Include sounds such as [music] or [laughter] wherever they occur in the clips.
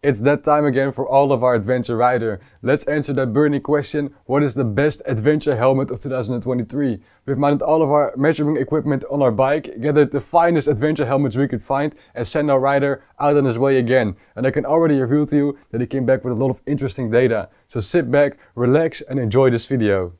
It's that time again for all of our adventure rider. Let's answer that burning question, what is the best adventure helmet of 2023? We've mounted all of our measuring equipment on our bike, gathered the finest adventure helmets we could find, and sent our rider out on his way again. And I can already reveal to you that he came back with a lot of interesting data. So sit back, relax, and enjoy this video.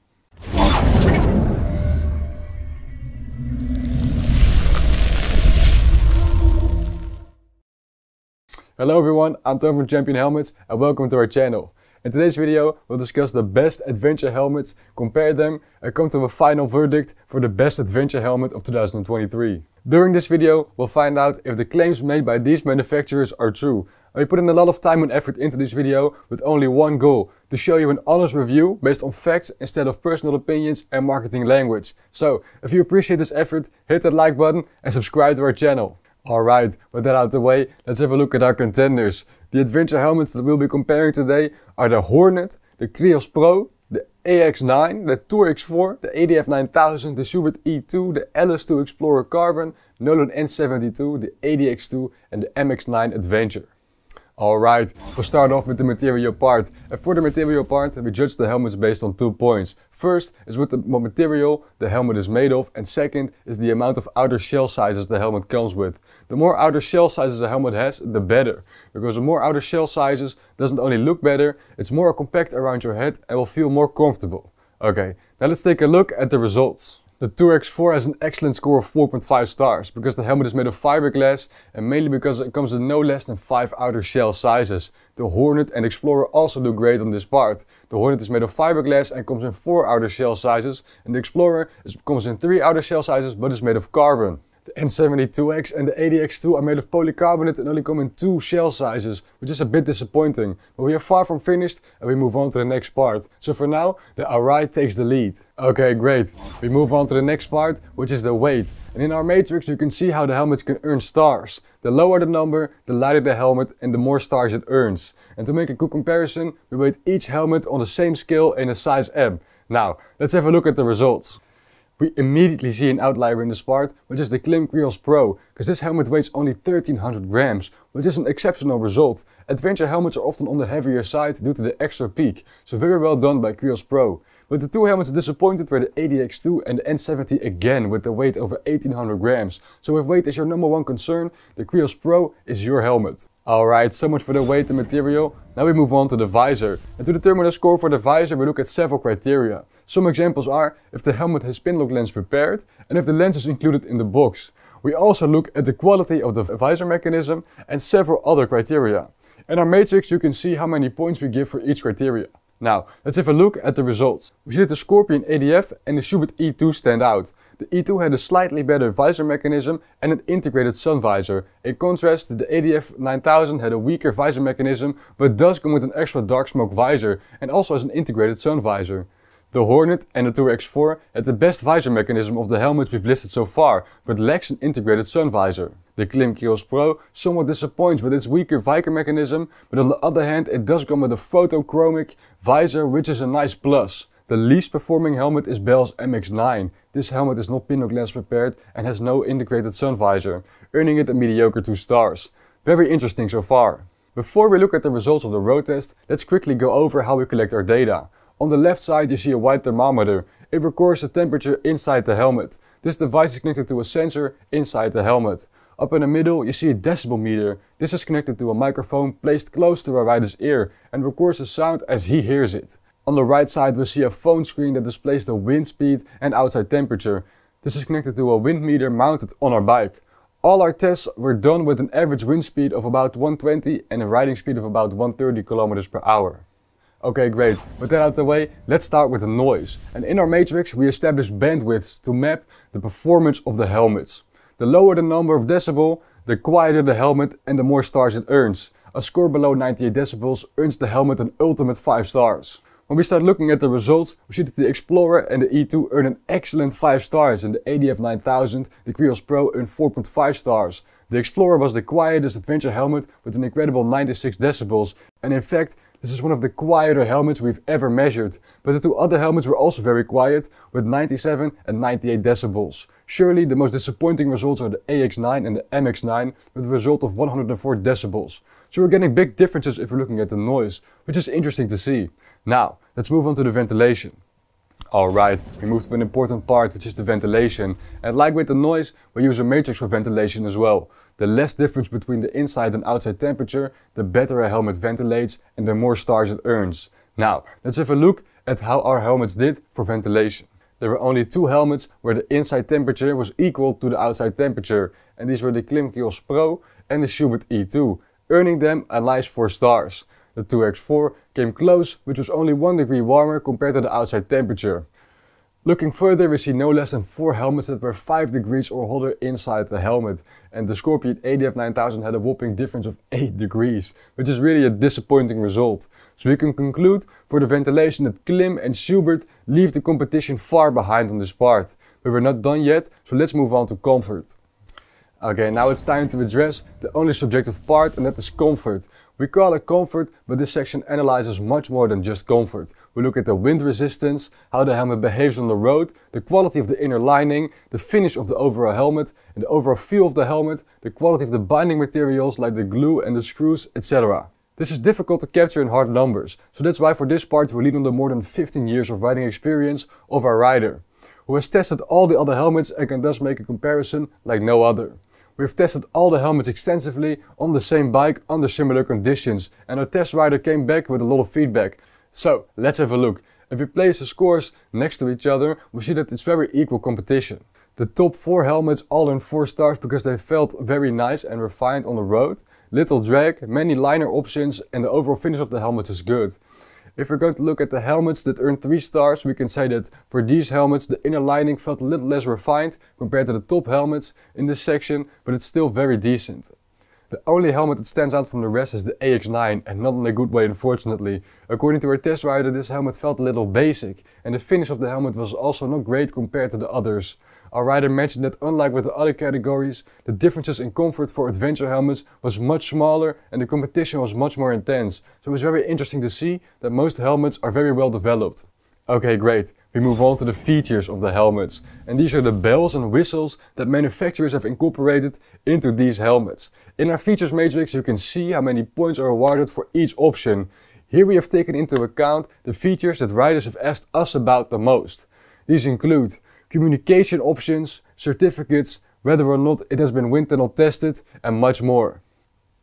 Hello everyone, I'm Tom from Champion Helmets and welcome to our channel. In today's video, we'll discuss the best adventure helmets, compare them and come to a final verdict for the best adventure helmet of 2023. During this video, we'll find out if the claims made by these manufacturers are true. We put in a lot of time and effort into this video with only one goal, to show you an honest review based on facts instead of personal opinions and marketing language. So, if you appreciate this effort, hit that like button and subscribe to our channel. Alright, with that out of the way, let's have a look at our contenders. The adventure helmets that we'll be comparing today are the Hornet, the Krios Pro, the AX9, the Tour X4, the ADF 9000, the Schubert E2, the LS2 Explorer Carbon, Nolan N72, the ADX2 and the MX9 Adventure. Alright, we'll start off with the material part. And for the material part, we judge the helmets based on two points. First is with the, what material the helmet is made of, and second is the amount of outer shell sizes the helmet comes with. The more outer shell sizes a helmet has, the better. Because the more outer shell sizes doesn't only look better, it's more compact around your head and will feel more comfortable. Okay, now let's take a look at the results. The 2X4 has an excellent score of 4.5 stars because the helmet is made of fiberglass and mainly because it comes in no less than 5 outer shell sizes. The Hornet and Explorer also do great on this part. The Hornet is made of fiberglass and comes in 4 outer shell sizes and the Explorer comes in 3 outer shell sizes but is made of carbon. The N72X and the ADX2 are made of polycarbonate and only come in two shell sizes, which is a bit disappointing, but we are far from finished and we move on to the next part. So for now, the Arai takes the lead. Okay, great. We move on to the next part, which is the weight. And in our matrix you can see how the helmets can earn stars. The lower the number, the lighter the helmet and the more stars it earns. And to make a good comparison, we weight each helmet on the same scale in a size M. Now, let's have a look at the results we immediately see an outlier in this part, which is the Klim Krios Pro, because this helmet weighs only 1300 grams, which is an exceptional result. Adventure helmets are often on the heavier side due to the extra peak, so very well done by Krios Pro. But the two helmets disappointed were the ADX2 and the N70 again with the weight over 1800 grams. So if weight is your number one concern, the Krios Pro is your helmet. Alright, so much for the weight and material. Now we move on to the visor. And to determine the score for the visor, we look at several criteria. Some examples are if the helmet has pin lens prepared and if the lens is included in the box. We also look at the quality of the visor mechanism and several other criteria. In our matrix, you can see how many points we give for each criteria. Now, let's have a look at the results. We see that the Scorpion ADF and the Schubert E2 stand out, the E2 had a slightly better visor mechanism and an integrated sun visor. In contrast, the ADF 9000 had a weaker visor mechanism, but does come with an extra dark smoke visor and also has an integrated sun visor. The Hornet and the Tour X4 had the best visor mechanism of the helmets we've listed so far, but lacks an integrated sun visor. The Klim Kios Pro somewhat disappoints with its weaker Viker mechanism, but on the other hand it does come with a photochromic visor which is a nice plus. The least performing helmet is Bell's MX-9. This helmet is not Pinnock lens prepared and has no integrated sun visor, earning it a mediocre 2 stars. Very interesting so far. Before we look at the results of the road test, let's quickly go over how we collect our data. On the left side you see a white thermometer. It records the temperature inside the helmet. This device is connected to a sensor inside the helmet. Up in the middle you see a decibel meter. This is connected to a microphone placed close to our rider's ear and records the sound as he hears it. On the right side we see a phone screen that displays the wind speed and outside temperature. This is connected to a wind meter mounted on our bike. All our tests were done with an average wind speed of about 120 and a riding speed of about 130 kilometers per hour. Okay, great. With that out of the way, let's start with the noise. And in our matrix, we established bandwidths to map the performance of the helmets. The lower the number of decibel, the quieter the helmet and the more stars it earns. A score below 98 decibels earns the helmet an ultimate 5 stars. When we start looking at the results, we see that the Explorer and the E2 earn an excellent 5 stars and the ADF 9000, the Krios Pro earn 4.5 stars. The Explorer was the quietest adventure helmet with an incredible 96 decibels and in fact this is one of the quieter helmets we've ever measured, but the two other helmets were also very quiet with 97 and 98 decibels. Surely the most disappointing results are the AX9 and the MX9 with a result of 104 decibels. So we're getting big differences if we're looking at the noise, which is interesting to see. Now, let's move on to the ventilation. Alright, we moved to an important part which is the ventilation. And like with the noise, we use a matrix for ventilation as well. The less difference between the inside and outside temperature, the better a helmet ventilates and the more stars it earns. Now, let's have a look at how our helmets did for ventilation. There were only two helmets where the inside temperature was equal to the outside temperature, and these were the Klimkiels Pro and the Schubert E2, earning them a nice 4 stars. The 2X4 came close, which was only 1 degree warmer compared to the outside temperature. Looking further, we see no less than 4 helmets that were 5 degrees or hotter inside the helmet, and the Scorpion ADF9000 had a whopping difference of [laughs] 8 degrees, which is really a disappointing result. So we can conclude for the ventilation that Klim and Schubert leave the competition far behind on this part. But we're not done yet, so let's move on to comfort. Okay, now it's time to address the only subjective part, and that is comfort. We call it comfort, but this section analyzes much more than just comfort. We look at the wind resistance, how the helmet behaves on the road, the quality of the inner lining, the finish of the overall helmet, and the overall feel of the helmet, the quality of the binding materials like the glue and the screws, etc. This is difficult to capture in hard numbers, so that's why for this part we lean on the more than 15 years of riding experience of our rider, who has tested all the other helmets and can thus make a comparison like no other. We've tested all the helmets extensively on the same bike under similar conditions and our test rider came back with a lot of feedback. So let's have a look. If we place the scores next to each other, we see that it's very equal competition. The top four helmets all earned four stars because they felt very nice and refined on the road. Little drag, many liner options and the overall finish of the helmet is good. If we're going to look at the helmets that earned 3 stars, we can say that for these helmets the inner lining felt a little less refined compared to the top helmets in this section, but it's still very decent. The only helmet that stands out from the rest is the AX9, and not in a good way unfortunately. According to our test rider, this helmet felt a little basic, and the finish of the helmet was also not great compared to the others. Our rider mentioned that unlike with the other categories, the differences in comfort for adventure helmets was much smaller and the competition was much more intense. So it was very interesting to see that most helmets are very well developed. Okay, great. We move on to the features of the helmets. And these are the bells and whistles that manufacturers have incorporated into these helmets. In our features matrix, you can see how many points are awarded for each option. Here we have taken into account the features that riders have asked us about the most. These include communication options, certificates, whether or not it has been wind tunnel tested, and much more.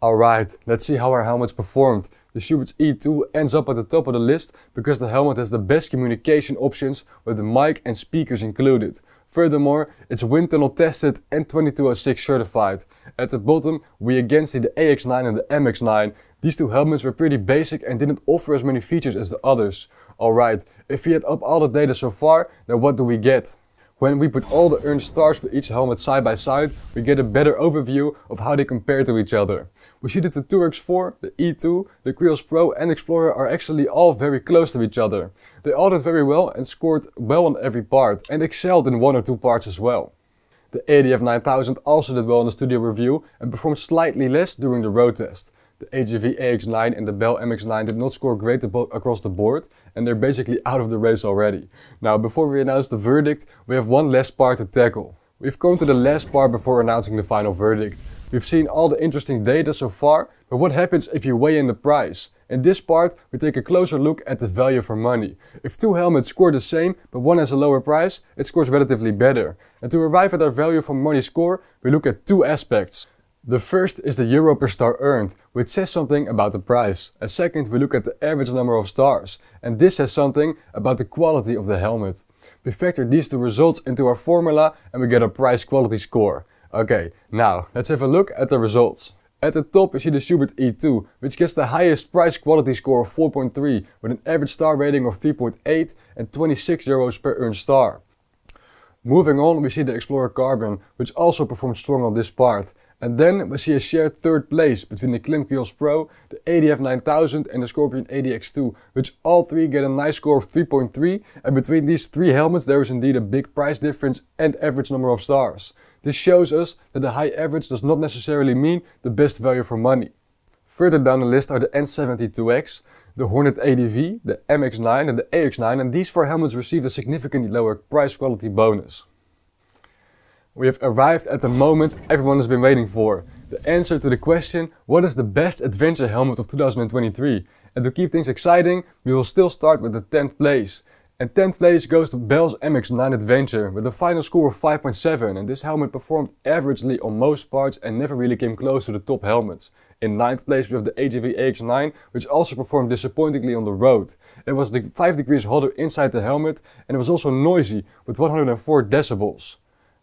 Alright, let's see how our helmets performed. The Schubert E2 ends up at the top of the list because the helmet has the best communication options with the mic and speakers included. Furthermore, it's wind tunnel tested and 2206 certified. At the bottom, we again see the AX9 and the MX9. These two helmets were pretty basic and didn't offer as many features as the others. Alright, if we add up all the data so far, then what do we get? When we put all the earned stars for each helmet side by side, we get a better overview of how they compare to each other. We see that the 2X4, the E2, the Krios Pro and Explorer are actually all very close to each other. They all did very well and scored well on every part, and excelled in one or two parts as well. The ADF 9000 also did well in the studio review and performed slightly less during the road test the HGV AX line and the Bell MX line did not score great across the board, and they're basically out of the race already. Now, before we announce the verdict, we have one last part to tackle. We've come to the last part before announcing the final verdict. We've seen all the interesting data so far, but what happens if you weigh in the price? In this part, we take a closer look at the value for money. If two helmets score the same, but one has a lower price, it scores relatively better. And to arrive at our value for money score, we look at two aspects. The first is the euro per star earned, which says something about the price. And second, we look at the average number of stars, and this says something about the quality of the helmet. We factor these two results into our formula and we get a price quality score. Okay, now let's have a look at the results. At the top you see the Schubert E2, which gets the highest price quality score of 4.3 with an average star rating of 3.8 and 26 euros per earned star. Moving on we see the Explorer Carbon, which also performs strong on this part and then we see a shared third place between the Klimkios Pro, the ADF 9000 and the Scorpion ADX2, which all three get a nice score of 3.3 and between these three helmets there is indeed a big price difference and average number of stars. This shows us that the high average does not necessarily mean the best value for money. Further down the list are the N72X, the Hornet ADV, the MX9 and the AX9 and these four helmets received a significantly lower price quality bonus. We have arrived at the moment everyone has been waiting for. The answer to the question, what is the best adventure helmet of 2023? And to keep things exciting, we will still start with the 10th place. And 10th place goes to Bell's MX-9 Adventure with a final score of 5.7 and this helmet performed averagely on most parts and never really came close to the top helmets. In 9th place we have the AGV AX9 which also performed disappointingly on the road. It was 5 degrees hotter inside the helmet and it was also noisy with 104 decibels.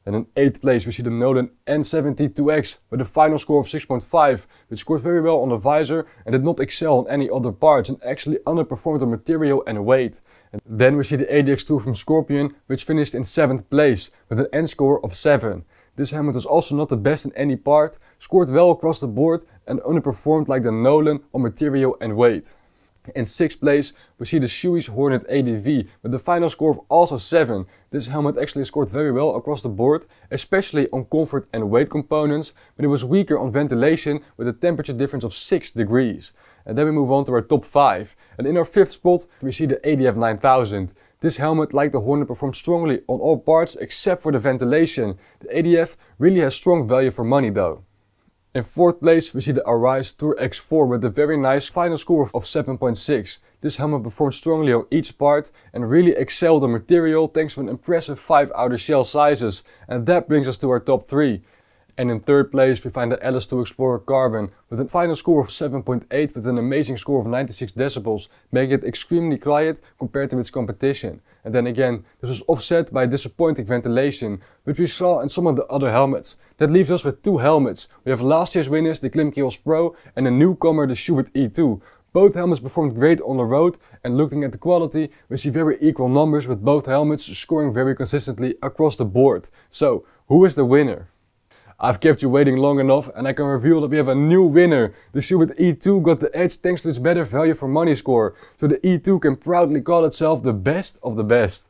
And in 8th place, we see the Nolan N72X with a final score of 6.5, which scored very well on the visor and did not excel on any other parts and actually underperformed on material and weight. And then we see the ADX2 from Scorpion, which finished in 7th place with an end score of 7. This helmet was also not the best in any part, scored well across the board and underperformed like the Nolan on material and weight. In sixth place, we see the Shui's Hornet ADV with a final score of also 7. This helmet actually scored very well across the board, especially on comfort and weight components, but it was weaker on ventilation with a temperature difference of 6 degrees. And then we move on to our top 5. And in our fifth spot, we see the ADF 9000. This helmet, like the Hornet, performed strongly on all parts except for the ventilation. The ADF really has strong value for money though. In fourth place, we see the Arise Tour X4 with a very nice final score of 7.6. This helmet performed strongly on each part and really excelled the material thanks to an impressive 5 outer shell sizes. And that brings us to our top 3. And in third place, we find the Alice 2 Explorer Carbon with a final score of 7.8 with an amazing score of 96 decibels, making it extremely quiet compared to its competition. And then again, this was offset by disappointing ventilation, which we saw in some of the other helmets. That leaves us with two helmets. We have last year's winners, the Klimkiels Pro, and a newcomer, the Schubert E2. Both helmets performed great on the road, and looking at the quality, we see very equal numbers with both helmets scoring very consistently across the board. So, who is the winner? I've kept you waiting long enough and I can reveal that we have a new winner. The Schubert E2 got the edge thanks to its better value for money score, so the E2 can proudly call itself the best of the best.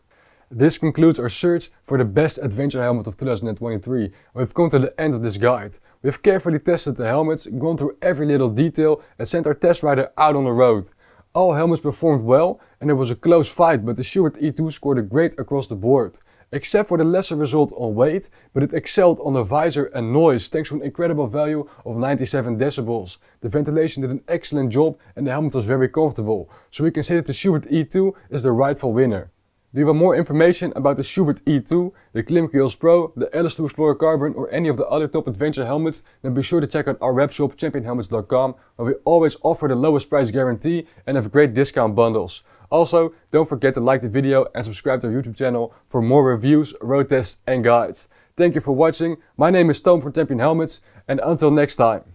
This concludes our search for the best adventure helmet of 2023. We've come to the end of this guide. We've carefully tested the helmets, gone through every little detail and sent our test rider out on the road. All helmets performed well and it was a close fight but the Schubert E2 scored great across the board. Except for the lesser result on weight, but it excelled on the visor and noise thanks to an incredible value of 97 decibels. The ventilation did an excellent job and the helmet was very comfortable, so we can say that the Schubert E2 is the rightful winner. Do you want more information about the Schubert E2, the Klimkils Pro, the LS2 Explorer Carbon or any of the other top adventure helmets, then be sure to check out our webshop championhelmets.com where we always offer the lowest price guarantee and have great discount bundles. Also, don't forget to like the video and subscribe to our YouTube channel for more reviews, road tests and guides. Thank you for watching. My name is Tom from Champion Helmets and until next time.